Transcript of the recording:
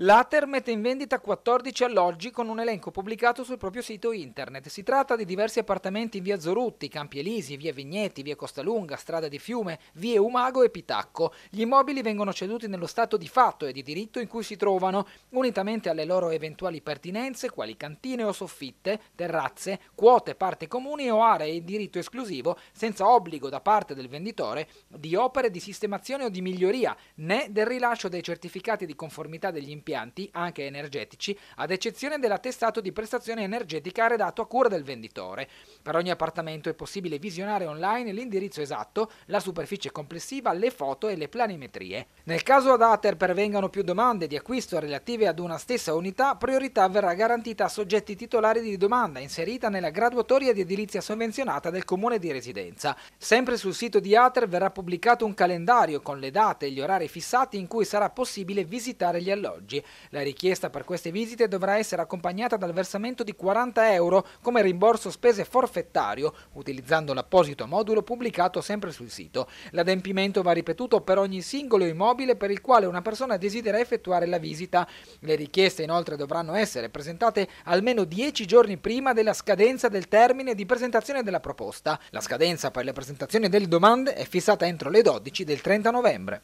L'Ater mette in vendita 14 alloggi con un elenco pubblicato sul proprio sito internet. Si tratta di diversi appartamenti in via Zorutti, Campi Elisi, via Vigneti, via Costalunga, Strada di Fiume, vie Umago e Pitacco. Gli immobili vengono ceduti nello stato di fatto e di diritto in cui si trovano, unitamente alle loro eventuali pertinenze quali cantine o soffitte, terrazze, quote, parti comuni o aree in diritto esclusivo, senza obbligo da parte del venditore di opere di sistemazione o di miglioria, né del rilascio dei certificati di conformità degli impianti impianti, anche energetici, ad eccezione dell'attestato di prestazione energetica redatto a cura del venditore. Per ogni appartamento è possibile visionare online l'indirizzo esatto, la superficie complessiva, le foto e le planimetrie. Nel caso ad Ater pervengano più domande di acquisto relative ad una stessa unità, priorità verrà garantita a soggetti titolari di domanda inserita nella graduatoria di edilizia sovvenzionata del comune di residenza. Sempre sul sito di Ater verrà pubblicato un calendario con le date e gli orari fissati in cui sarà possibile visitare gli alloggi. La richiesta per queste visite dovrà essere accompagnata dal versamento di 40 euro come rimborso spese forfettarie forfettario utilizzando l'apposito modulo pubblicato sempre sul sito. L'adempimento va ripetuto per ogni singolo immobile per il quale una persona desidera effettuare la visita. Le richieste inoltre dovranno essere presentate almeno 10 giorni prima della scadenza del termine di presentazione della proposta. La scadenza per la presentazione delle domande è fissata entro le 12 del 30 novembre.